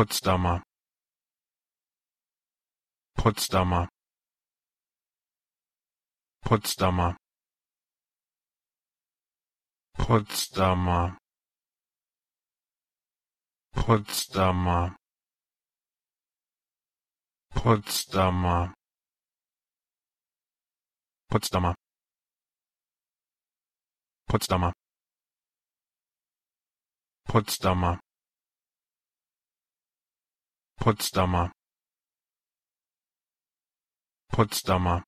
potsdamer potsdamer potsdamer potsdamer potsdamer potsdamer potsdamer potsdamer potsdamer potsdamer Potsdamer